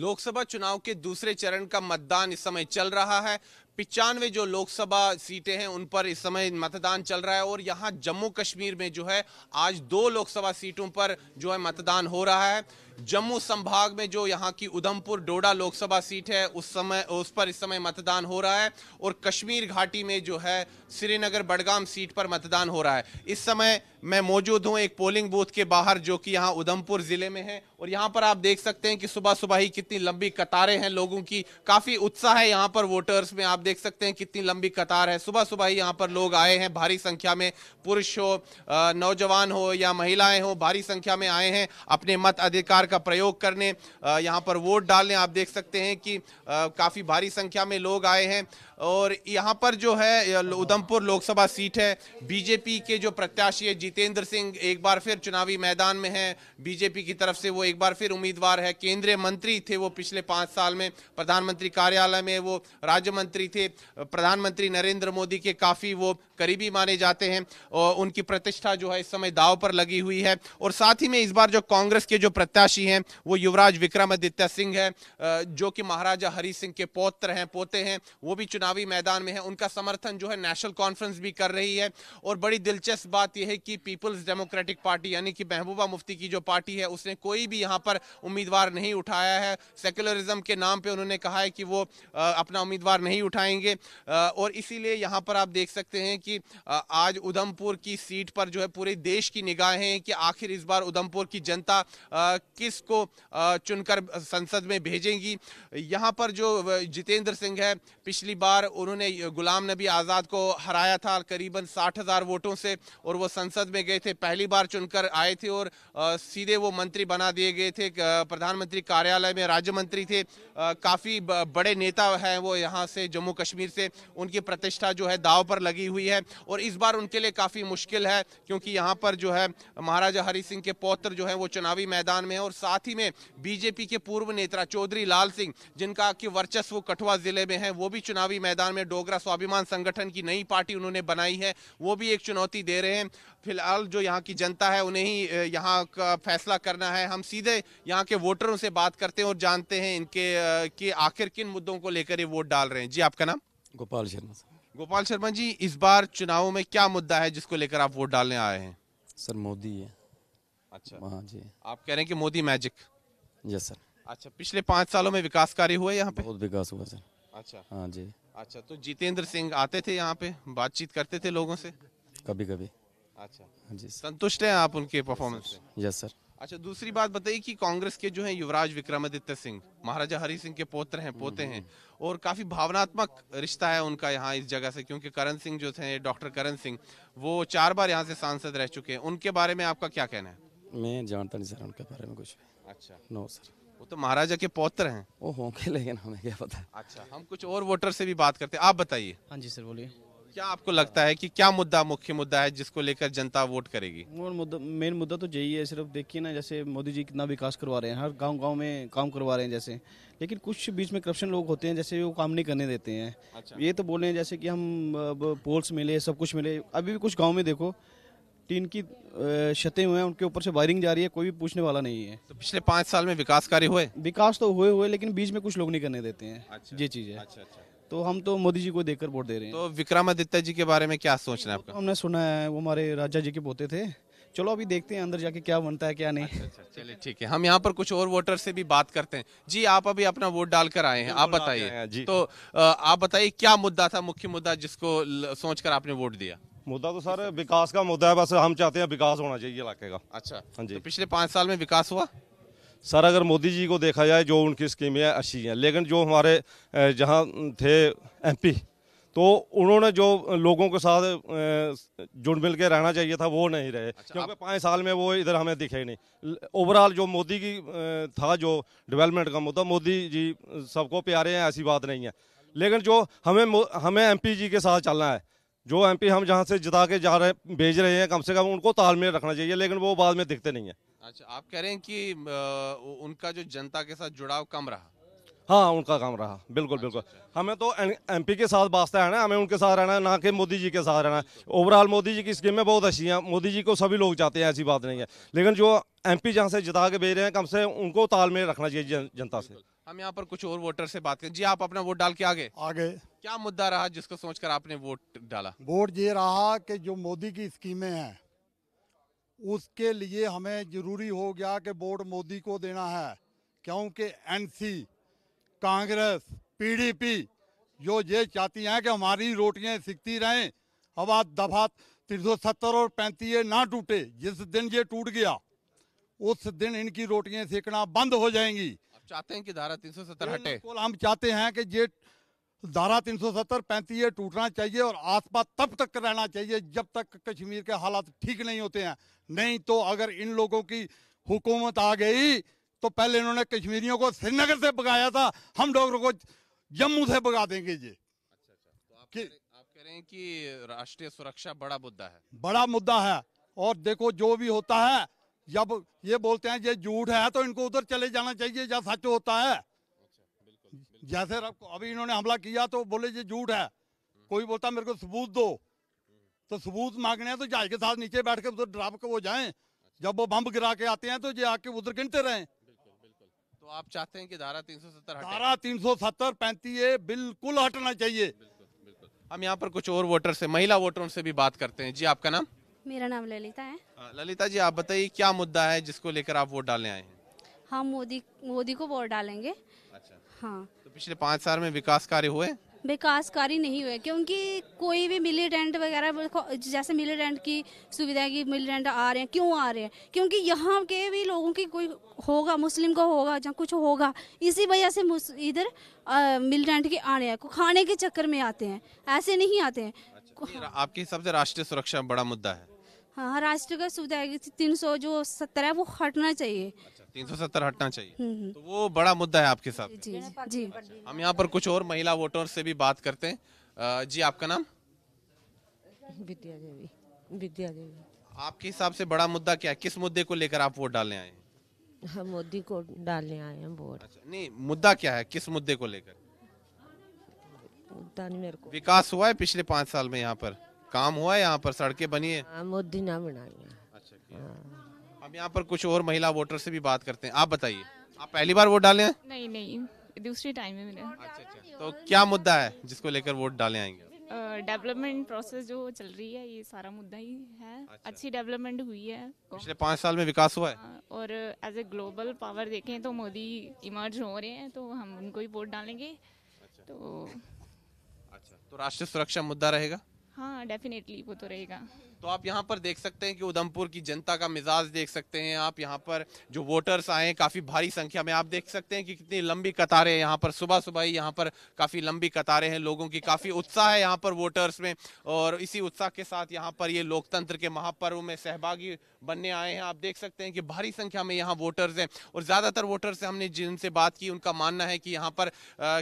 लोकसभा चुनाव के दूसरे चरण का मतदान इस समय चल रहा है पिचानवे जो लोकसभा सीटें हैं उन पर इस समय मतदान चल रहा है और यहाँ जम्मू कश्मीर में जो है आज दो लोकसभा सीटों पर जो है मतदान हो रहा है जम्मू संभाग में जो यहाँ की उधमपुर डोडा लोकसभा सीट है उस समय उस पर इस समय मतदान हो रहा है और कश्मीर घाटी में जो है श्रीनगर बडगाम सीट पर मतदान हो रहा है इस समय मैं मौजूद हूँ एक पोलिंग बूथ के बाहर जो कि यहाँ उधमपुर ज़िले में है और यहाँ पर आप देख सकते हैं कि सुबह सुबह ही कितनी लंबी कतारें हैं लोगों की काफ़ी उत्साह है यहाँ पर वोटर्स में आप देख सकते हैं कितनी लंबी कतार है सुबह सुबह ही यहाँ पर लोग आए हैं भारी संख्या में पुरुष हो नौजवान हो या महिलाएं हो भारी संख्या में आए हैं अपने मत अधिकार का प्रयोग करने यहाँ पर वोट डालने आप देख सकते हैं कि काफ़ी भारी संख्या में लोग आए हैं और यहाँ पर जो है उधमपुर लोकसभा सीट है बीजेपी के जो प्रत्याशी है जितेंद्र सिंह एक बार फिर चुनावी मैदान में है बीजेपी की तरफ से वो एक बार फिर उम्मीदवार है केंद्रीय मंत्री थे वो पिछले पाँच साल में प्रधानमंत्री कार्यालय में वो राज्य मंत्री थे प्रधानमंत्री नरेंद्र मोदी के काफ़ी वो करीबी माने जाते हैं और उनकी प्रतिष्ठा जो है इस समय दाव पर लगी हुई है और साथ ही में इस बार जो कांग्रेस के जो प्रत्याशी हैं वो युवराज विक्रमादित्य सिंह है जो कि महाराजा हरी सिंह के पौत्र हैं पोते हैं वो भी चुनाव चुनावी मैदान में है उनका समर्थन जो है नेशनल कॉन्फ्रेंस भी कर रही है और बड़ी दिलचस्प बात यह है कि पीपल्स डेमोक्रेटिक पार्टी यानी कि महबूबा मुफ्ती की जो पार्टी है उसने कोई भी यहाँ पर उम्मीदवार नहीं उठाया है सेकुलरिज्म के नाम पर उन्होंने कहा है कि वो अपना उम्मीदवार नहीं उठाएंगे और इसीलिए यहाँ पर आप देख सकते हैं कि आज उधमपुर की सीट पर जो है पूरे देश की निगाहें कि आखिर इस बार उधमपुर की जनता किस को चुनकर संसद में भेजेंगी यहाँ पर जो जितेंद्र सिंह है पिछली बार बार उन्होंने गुलाम नबी आज़ाद को हराया था करीबन साठ हज़ार वोटों से और वो संसद में गए थे पहली बार चुनकर आए थे और सीधे वो मंत्री बना दिए गए थे प्रधानमंत्री कार्यालय में राज्य मंत्री थे काफ़ी बड़े नेता हैं वो यहाँ से जम्मू कश्मीर से उनकी प्रतिष्ठा जो है दाव पर लगी हुई है और इस बार उनके लिए काफ़ी मुश्किल है क्योंकि यहाँ पर जो है महाराजा हरी सिंह के पौत्र जो है वो चुनावी मैदान में है और साथ ही में बीजेपी के पूर्व नेता चौधरी लाल सिंह जिनका कि वर्चस्व कठुआ जिले में है वो भी चुनावी मैदान में डोगरा स्वाभिमान संगठन की नई पार्टी उन्होंने बनाई है वो भी एक चुनौती दे रहे हैं फिलहाल जो यहाँ की जनता है उन्हें ही यहाँ का फैसला करना है हम सीधे यहाँ के वोटरों से बात करते हैं और जानते हैं इनके कि आखिर किन मुद्दों को लेकर ये वोट डाल रहे हैं जी आपका नाम गोपाल शर्मा गोपाल शर्मा जी इस बार चुनावों में क्या मुद्दा है जिसको लेकर आप वोट डालने आए हैं सर मोदी है अच्छा हाँ जी आप कह रहे हैं कि मोदी मैजिक यस सर अच्छा पिछले पाँच सालों में विकास कार्य हुए यहाँ पे बहुत विकास हुआ सर अच्छा हाँ जी अच्छा तो जितेंद्र सिंह आते थे यहाँ पे बातचीत करते थे लोगों से कभी कभी अच्छा हाँ, जी संतुष्ट हैं आप उनके परफॉर्मेंस से यस सर अच्छा दूसरी बात बताइए कि कांग्रेस के जो है युवराज विक्रमादित्य सिंह महाराजा हरि सिंह के पोत्र हैं पोते हम्म, हैं हम्म, हम्म। और काफी भावनात्मक रिश्ता है उनका यहाँ इस जगह से क्योंकि करण सिंह जो थे डॉक्टर करण सिंह वो चार बार यहाँ से सांसद रह चुके हैं उनके बारे में आपका क्या कहना है मैं जानता नहीं सर उनके बारे में कुछ अच्छा नो सर वो तो महाराजा के पौत्र हैं वो होंगे लेकिन हमें क्या पता अच्छा हम कुछ और वोटर से भी बात करते हैं आप बताइए हाँ जी सर बोलिए क्या आपको लगता है कि क्या मुद्दा मुख्य मुद्दा है जिसको लेकर जनता वोट करेगी मुद्दा मेन मुद्दा तो यही है सिर्फ देखिए ना जैसे मोदी जी कितना विकास करवा रहे हैं हर गांव गांव में काम करवा रहे हैं जैसे लेकिन कुछ बीच में करप्शन लोग होते हैं जैसे वो काम नहीं करने देते हैं अच्छा। ये तो बोल रहे हैं जैसे कि हम पोल्स मिले सब कुछ मिले अभी भी कुछ गाँव में देखो टीन की छतें हुए हैं उनके ऊपर से वायरिंग जा रही है कोई भी पूछने वाला नहीं है तो पिछले पाँच साल में विकास कार्य हुए विकास तो हुए हुए लेकिन बीच में कुछ लोग नहीं करने देते हैं अच्छा, ये चीज़ है अच्छा, अच्छा। तो हम तो मोदी जी को देखकर वोट दे रहे हैं तो विक्रमादित्य जी के बारे में क्या सोच रहे तो आपका हमने सुना है वो हमारे राजा जी के पोते थे चलो अभी देखते हैं अंदर जाके क्या बनता है क्या नहीं अच्छा, अच्छा, चलिए ठीक है हम यहाँ पर कुछ और वोटर से भी बात करते हैं जी आप अभी अपना वोट डालकर आए हैं आप बताइए तो आप बताइए क्या मुद्दा था मुख्य मुद्दा जिसको सोचकर आपने वोट दिया मुद्दा तो सर विकास का मुद्दा है बस हम चाहते हैं विकास होना चाहिए इलाके का अच्छा हाँ जी तो पिछले पाँच साल में विकास हुआ सर अगर मोदी जी को देखा जाए जो उनकी स्कीमें हैं अच्छी हैं लेकिन जो हमारे जहाँ थे एमपी तो उन्होंने जो लोगों के साथ जुड़ मिल के रहना चाहिए था वो नहीं रहे अच्छा, क्योंकि पाँच साल में वो इधर हमें दिखे ही नहीं ओवरऑल जो मोदी की था जो डेवलपमेंट का मुद्दा मोदी जी सबको प्यारे हैं ऐसी बात नहीं है लेकिन जो हमें हमें एम जी के साथ चलना है जो एमपी हम जहाँ से जिता के जा रहे भेज रहे हैं कम से कम उनको तालमेल रखना चाहिए लेकिन वो बाद में दिखते नहीं है अच्छा आप कह रहे हैं कि आ, उनका जो जनता के साथ जुड़ाव कम रहा हाँ उनका काम रहा बिल्कुल बिल्कुल अच्छा, अच्छा। हमें तो एमपी के साथ वास्ता है ना हमें उनके साथ रहना है ना कि मोदी जी के साथ रहना है ओवरऑल मोदी जी की स्कीमें बहुत अच्छी हैं मोदी जी को सभी लोग चाहते हैं ऐसी बात नहीं है लेकिन जो एमपी जहाँ से जिता के भेज रहे हैं कम से उनको तालमेल रखना चाहिए जनता से हम यहाँ पर कुछ और वोटर से बात करें जी आप अपना वोट डाल के आगे आगे क्या मुद्दा रहा जिसको सोचकर आपने वोट डाला वोट ये रहा कि जो मोदी की स्कीमें हैं उसके लिए हमें जरूरी हो गया कि वोट मोदी को देना है क्योंकि एनसी कांग्रेस पीडीपी जो ये चाहती हैं कि हमारी रोटियां सीखती रहें अब आज दफा तीन सौ सत्तर और पैंतीस ना टूटे जिस दिन ये टूट गया उस दिन इनकी रोटियां सेकना बंद हो जाएंगी चाहते हैं कि धारा 370 हटे बिल्कुल हम चाहते हैं कि ये धारा 370 सत्तर पैंतीस टूटना चाहिए और आसपास तब तक रहना चाहिए जब तक कश्मीर के हालात ठीक नहीं होते हैं नहीं तो अगर इन लोगों की हुकूमत आ गई तो पहले इन्होंने कश्मीरियों को श्रीनगर से भगाया था हम डॉक्टरों को जम्मू से भगा देंगे ये अच्छा, अच्छा, तो आप कह रहे हैं कि राष्ट्रीय सुरक्षा बड़ा मुद्दा है बड़ा मुद्दा है और देखो जो भी होता है जब ये बोलते हैं ये झूठ है तो इनको उधर चले जाना चाहिए जहाँ सच होता है जैसे अभी इन्होंने हमला किया तो बोले ये झूठ है कोई बोलता मेरे को सबूत दो तो सबूत मांगने हैं तो जहाज के साथ नीचे बैठ के उधर ड्राप के वो जाए जब वो बम गिरा के आते हैं तो ये आके उधर गिनते रहे तो आप चाहते हैं कि धारा तीन सौ सत्तर धारा तीन सौ सत्तर पैंतीस बिल्कुल हटना चाहिए हम यहाँ पर कुछ और वोटर से महिला वोटरों से भी बात करते हैं जी आपका नाम मेरा नाम ललिता है ललिता जी आप बताइए क्या मुद्दा है जिसको लेकर आप वोट डालने आए हैं हम मोदी मोदी को वोट डालेंगे अच्छा हाँ तो पिछले पाँच साल में विकास कार्य हुए विकास कार्य नहीं हुए क्योंकि कोई भी मिलीटेंट वगैरह जैसे मिलीटेंट की सुविधा की मिलीटेंट आ रहे हैं क्यों आ रहे हैं क्योंकि यहाँ के भी लोगों की कोई होगा मुस्लिम का होगा जहाँ कुछ होगा इसी वजह से इधर मिलीटेंट के आने हैं खाने के चक्कर में आते हैं ऐसे नहीं आते हैं अच्छा, आपके हिसाब से राष्ट्रीय सुरक्षा बड़ा मुद्दा है हाँ, हाँ राष्ट्र का सुविधा है तीन सौ जो सत्तर है वो हटना चाहिए अच्छा, तीन सौ सत्तर हटना चाहिए हम्म, हम्म। तो वो बड़ा मुद्दा है आपके साथ जी जी अच्छा, हम यहाँ पर कुछ और महिला वोटर से भी बात करते हैं जी आपका नाम विद्या देवी विद्या देवी आपके हिसाब से बड़ा मुद्दा क्या है किस मुद्दे को लेकर आप वोट डालने आए हम हाँ, मोदी को डालने आए हैं वोट अच्छा, नहीं मुद्दा क्या है किस मुद्दे को लेकर मुद्दा नहीं मेरे को विकास हुआ है पिछले पाँच साल में यहाँ पर काम हुआ है यहाँ पर सड़कें बनी है हाँ, मोदी ना बनाई अच्छा हाँ। हम यहाँ पर कुछ और महिला वोटर से भी बात करते हैं आप बताइए आप पहली बार वोट डाले हैं नहीं नहीं दूसरी टाइम में मिले अच्छा, अच्छा, अच्छा। तो क्या मुद्दा है जिसको लेकर वोट डाले आएंगे डेवलपमेंट प्रोसेस जो चल रही है ये सारा मुद्दा ही है अच्छा। अच्छी डेवलपमेंट हुई है पिछले पाँच साल में विकास हुआ है हाँ, और एज ए ग्लोबल पावर देखें तो मोदी इमर्ज हो रहे हैं तो हम उनको ही वोट डालेंगे अच्छा। तो अच्छा तो राष्ट्रीय सुरक्षा मुद्दा रहेगा हाँ डेफिनेटली वो तो रहेगा तो आप यहाँ पर देख सकते हैं कि उधमपुर की जनता का मिजाज देख सकते हैं आप यहाँ पर जो वोटर्स आए काफ़ी भारी संख्या में आप देख सकते हैं कि कितनी लंबी कतारें यहाँ पर सुबह सुबह ही यहाँ पर काफ़ी लंबी कतारें हैं लोगों की काफ़ी उत्साह है यहाँ पर वोटर्स में और इसी उत्साह के साथ यहाँ पर ये लोकतंत्र के महापर्व में सहभागी बनने आए हैं आप देख सकते हैं कि भारी संख्या में यहाँ वोटर्स हैं और ज़्यादातर वोटर्स हमने जिनसे बात की उनका मानना है कि यहाँ पर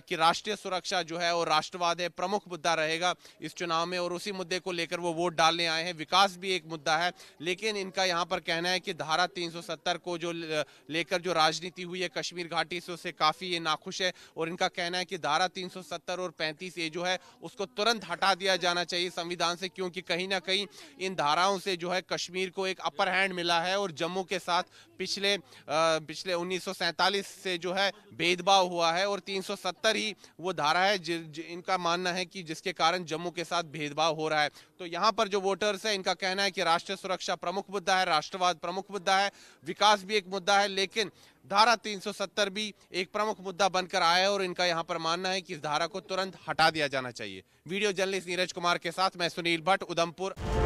कि राष्ट्रीय सुरक्षा जो है और राष्ट्रवाद है प्रमुख मुद्दा रहेगा इस चुनाव में और उसी मुद्दे को लेकर वो वोट डालने आए हैं विकास भी एक मुद्दा है लेकिन इनका यहाँ पर कहना है कि धारा 370 को जो लेकर जो राजनीति हुई है कश्मीर घाटी से उससे काफ़ी ये नाखुश है और इनका कहना है कि धारा 370 और 35 ए जो है उसको तुरंत हटा दिया जाना चाहिए संविधान से क्योंकि कहीं ना कहीं इन धाराओं से जो है कश्मीर को एक अपर हैंड मिला है और जम्मू के साथ पिछले पिछले उन्नीस से जो है भेदभाव हुआ है और 370 ही वो धारा है ज, इनका मानना है कि जिसके कारण जम्मू के साथ भेदभाव हो रहा है तो यहाँ पर जो वोटर्स है इनका कहना है कि राष्ट्रीय सुरक्षा प्रमुख मुद्दा है राष्ट्रवाद प्रमुख मुद्दा है विकास भी एक मुद्दा है लेकिन धारा 370 भी एक प्रमुख मुद्दा बनकर आया है और इनका यहाँ पर मानना है कि इस धारा को तुरंत हटा दिया जाना चाहिए वीडियो जर्नलिस्ट नीरज कुमार के साथ मैं सुनील भट्ट उधमपुर